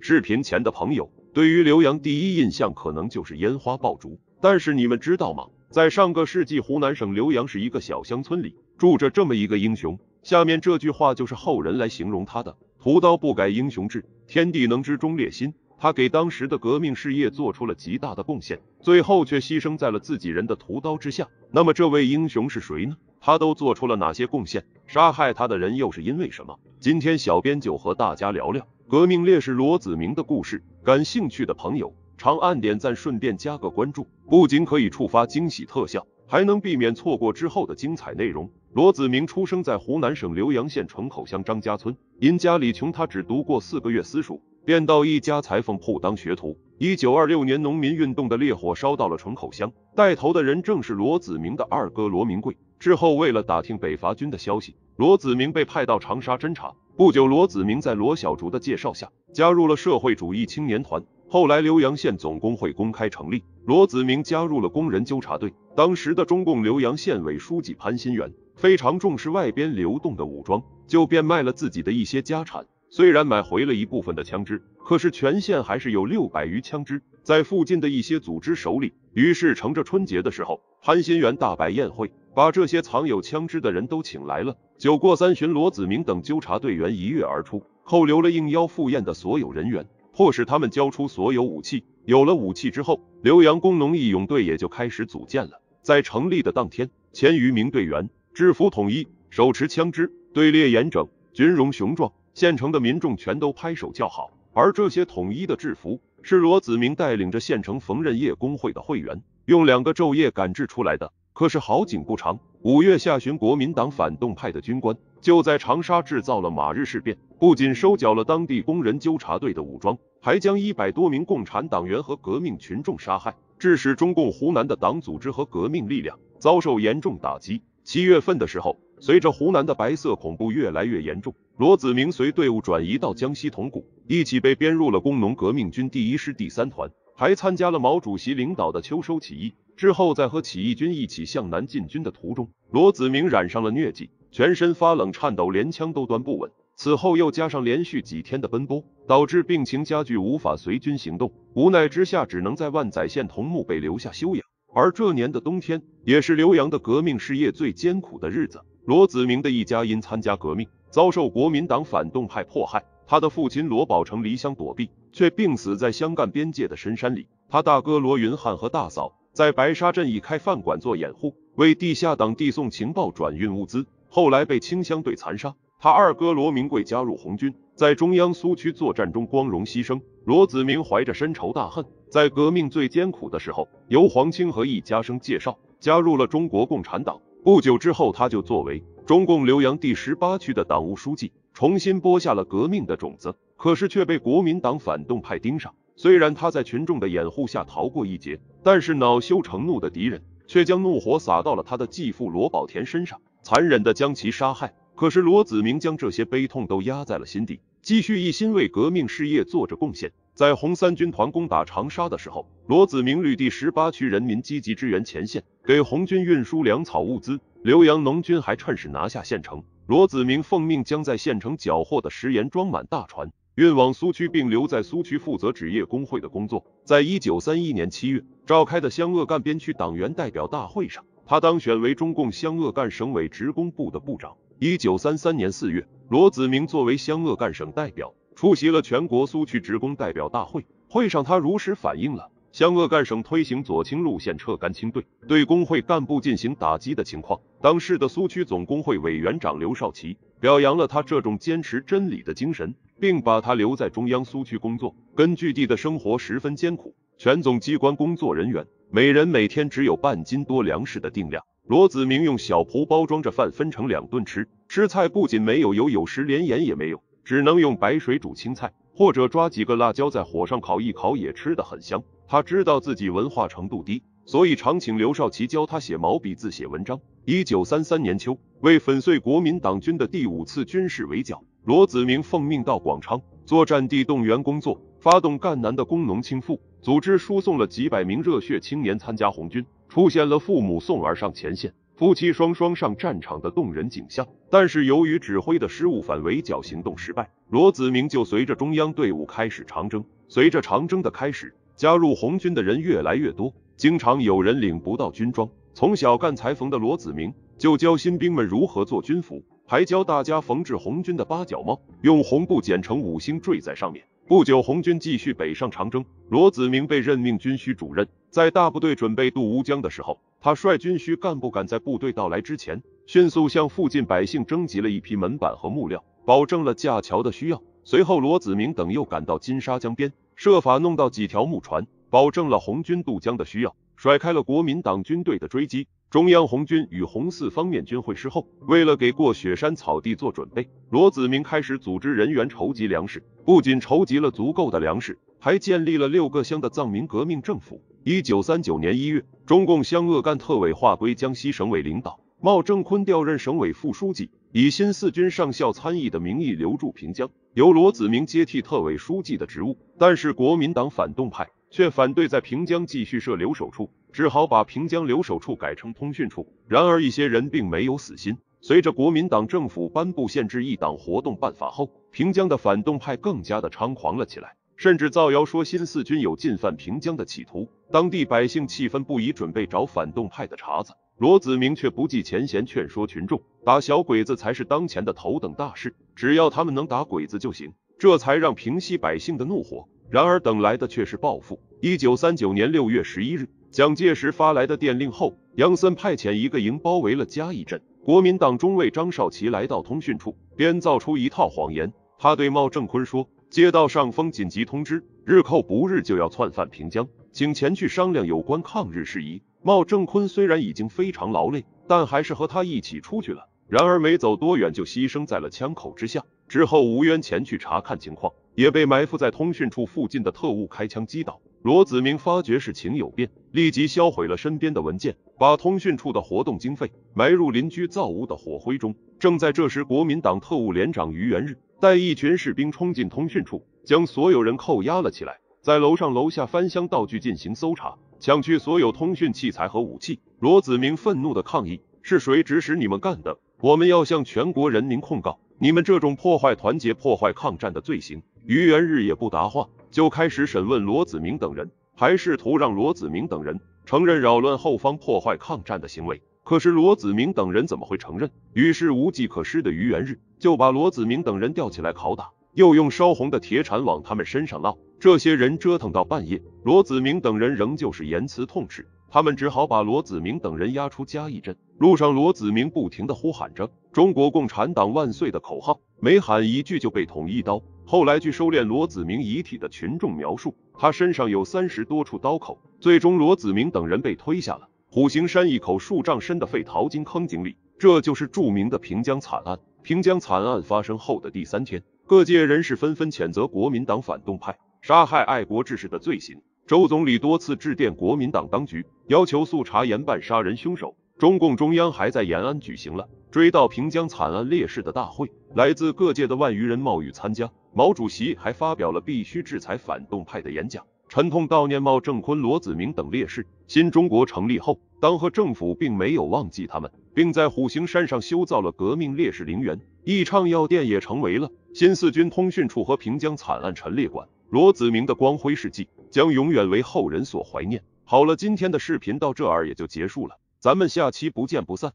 视频前的朋友，对于浏阳第一印象可能就是烟花爆竹，但是你们知道吗？在上个世纪，湖南省浏阳市一个小乡村里住着这么一个英雄。下面这句话就是后人来形容他的：屠刀不改英雄志，天地能知忠烈心。他给当时的革命事业做出了极大的贡献，最后却牺牲在了自己人的屠刀之下。那么这位英雄是谁呢？他都做出了哪些贡献？杀害他的人又是因为什么？今天小编就和大家聊聊。革命烈士罗子明的故事，感兴趣的朋友长按点赞，顺便加个关注，不仅可以触发惊喜特效，还能避免错过之后的精彩内容。罗子明出生在湖南省浏阳县城口乡张家村，因家里穷，他只读过四个月私塾，便到一家裁缝铺当学徒。一九二六年，农民运动的烈火烧到了城口乡，带头的人正是罗子明的二哥罗明贵。之后，为了打听北伐军的消息，罗子明被派到长沙侦查。不久，罗子明在罗小竹的介绍下加入了社会主义青年团。后来，浏阳县总工会公开成立，罗子明加入了工人纠察队。当时的中共浏阳县委书记潘新元非常重视外边流动的武装，就变卖了自己的一些家产。虽然买回了一部分的枪支，可是全县还是有六百余枪支在附近的一些组织手里。于是，乘着春节的时候，潘新元大摆宴会。把这些藏有枪支的人都请来了。酒过三巡，罗子明等纠察队员一跃而出，扣留了应邀赴宴的所有人员，迫使他们交出所有武器。有了武器之后，浏阳工农义勇队也就开始组建了。在成立的当天，千余名队员制服统一，手持枪支，队列严整，军容雄壮。县城的民众全都拍手叫好。而这些统一的制服，是罗子明带领着县城缝纫业工会的会员，用两个昼夜赶制出来的。可是好景不长，五月下旬，国民党反动派的军官就在长沙制造了马日事变，不仅收缴了当地工人纠察队的武装，还将一百多名共产党员和革命群众杀害，致使中共湖南的党组织和革命力量遭受严重打击。七月份的时候，随着湖南的白色恐怖越来越严重，罗子明随队伍转移到江西铜鼓，一起被编入了工农革命军第一师第三团。还参加了毛主席领导的秋收起义，之后在和起义军一起向南进军的途中，罗子明染上了疟疾，全身发冷、颤抖，连枪都端不稳。此后又加上连续几天的奔波，导致病情加剧，无法随军行动。无奈之下，只能在万载县桐木被留下休养。而这年的冬天，也是刘洋的革命事业最艰苦的日子。罗子明的一家因参加革命，遭受国民党反动派迫害，他的父亲罗宝成离乡躲避。却病死在湘赣边界的深山里。他大哥罗云汉和大嫂在白沙镇一开饭馆做掩护，为地下党递送情报、转运物资，后来被清乡队残杀。他二哥罗明贵加入红军，在中央苏区作战中光荣牺牲。罗子明怀着深仇大恨，在革命最艰苦的时候，由黄清和易家生介绍，加入了中国共产党。不久之后，他就作为中共浏阳第十八区的党务书记，重新播下了革命的种子。可是却被国民党反动派盯上。虽然他在群众的掩护下逃过一劫，但是恼羞成怒的敌人却将怒火撒到了他的继父罗宝田身上，残忍的将其杀害。可是罗子明将这些悲痛都压在了心底，继续一心为革命事业做着贡献。在红三军团攻打长沙的时候，罗子明率第十八区人民积极支援前线，给红军运输粮草物资。浏阳农军还趁势拿下县城。罗子明奉命将在县城缴获的食盐装满大船。运往苏区，并留在苏区负责纸业工会的工作。在一九三一年七月召开的湘鄂赣边区党员代表大会上，他当选为中共湘鄂赣省委职工部的部长。一九三三年四月，罗子明作为湘鄂赣省代表，出席了全国苏区职工代表大会。会上，他如实反映了。湘鄂赣省推行左倾路线，撤干清队，对工会干部进行打击的情况。当时的苏区总工会委员长刘少奇表扬了他这种坚持真理的精神，并把他留在中央苏区工作。根据地的生活十分艰苦，全总机关工作人员每人每天只有半斤多粮食的定量。罗子明用小蒲包装着饭，分成两顿吃。吃菜不仅没有油，有时连盐也没有，只能用白水煮青菜。或者抓几个辣椒在火上烤一烤也吃的很香。他知道自己文化程度低，所以常请刘少奇教他写毛笔字、写文章。一九三三年秋，为粉碎国民党军的第五次军事围剿，罗子明奉命到广昌做战地动员工作，发动赣南的工农青妇，组织输送了几百名热血青年参加红军，出现了父母送儿上前线。夫妻双双上战场的动人景象，但是由于指挥的失误，反围剿行动失败，罗子明就随着中央队伍开始长征。随着长征的开始，加入红军的人越来越多，经常有人领不到军装。从小干裁缝的罗子明就教新兵们如何做军服，还教大家缝制红军的八角帽，用红布剪成五星坠在上面。不久，红军继续北上长征。罗子明被任命军需主任。在大部队准备渡乌江的时候，他率军需干部赶在部队到来之前，迅速向附近百姓征集了一批门板和木料，保证了架桥的需要。随后，罗子明等又赶到金沙江边，设法弄到几条木船，保证了红军渡江的需要。甩开了国民党军队的追击，中央红军与红四方面军会师后，为了给过雪山草地做准备，罗子明开始组织人员筹集粮食，不仅筹集了足够的粮食，还建立了六个乡的藏民革命政府。一九三九年一月，中共湘鄂赣特委划归江西省委领导，冒正坤调任省委副书记，以新四军上校参议的名义留驻平江，由罗子明接替特委书记的职务。但是国民党反动派。却反对在平江继续设留守处，只好把平江留守处改成通讯处。然而一些人并没有死心。随着国民党政府颁布限制异党活动办法后，平江的反动派更加的猖狂了起来，甚至造谣说新四军有进犯平江的企图。当地百姓气愤不已，准备找反动派的茬子。罗子明却不计前嫌，劝说群众打小鬼子才是当前的头等大事，只要他们能打鬼子就行，这才让平息百姓的怒火。然而等来的却是报复。一九三九年六月十一日，蒋介石发来的电令后，杨森派遣一个营包围了嘉义镇。国民党中尉张少奇来到通讯处，编造出一套谎言。他对冒正坤说：“接到上峰紧急通知，日寇不日就要窜犯平江，请前去商量有关抗日事宜。”冒正坤虽然已经非常劳累，但还是和他一起出去了。然而没走多远就牺牲在了枪口之下。之后吴渊前去查看情况，也被埋伏在通讯处附近的特务开枪击倒。罗子明发觉事情有变，立即销毁了身边的文件，把通讯处的活动经费埋入邻居灶屋的火灰中。正在这时，国民党特务连长于元日带一群士兵冲进通讯处，将所有人扣押了起来，在楼上楼下翻箱倒柜进行搜查，抢去所有通讯器材和武器。罗子明愤怒的抗议：“是谁指使你们干的？”我们要向全国人民控告你们这种破坏团结、破坏抗战的罪行。于元日也不答话，就开始审问罗子明等人，还试图让罗子明等人承认扰乱后方、破坏抗战的行为。可是罗子明等人怎么会承认？于是无计可施的于元日就把罗子明等人吊起来拷打，又用烧红的铁铲往他们身上烙。这些人折腾到半夜，罗子明等人仍旧是言辞痛斥，他们只好把罗子明等人押出嘉义镇。路上，罗子明不停的呼喊着“中国共产党万岁”的口号，每喊一句就被捅一刀。后来，据收敛罗子明遗体的群众描述，他身上有三十多处刀口。最终，罗子明等人被推下了虎形山一口数丈深的废淘金坑井里。这就是著名的平江惨案。平江惨案发生后的第三天，各界人士纷纷谴责国民党反动派杀害爱国志士的罪行。周总理多次致电国民党当局，要求速查严办杀人凶手。中共中央还在延安举行了追悼平江惨案烈士的大会，来自各界的万余人冒雨参加。毛主席还发表了必须制裁反动派的演讲，沉痛悼念毛正坤、罗子明等烈士。新中国成立后，党和政府并没有忘记他们，并在虎形山上修造了革命烈士陵园。益畅药店也成为了新四军通讯处和平江惨案陈列馆。罗子明的光辉事迹将永远为后人所怀念。好了，今天的视频到这儿也就结束了。咱们下期不见不散。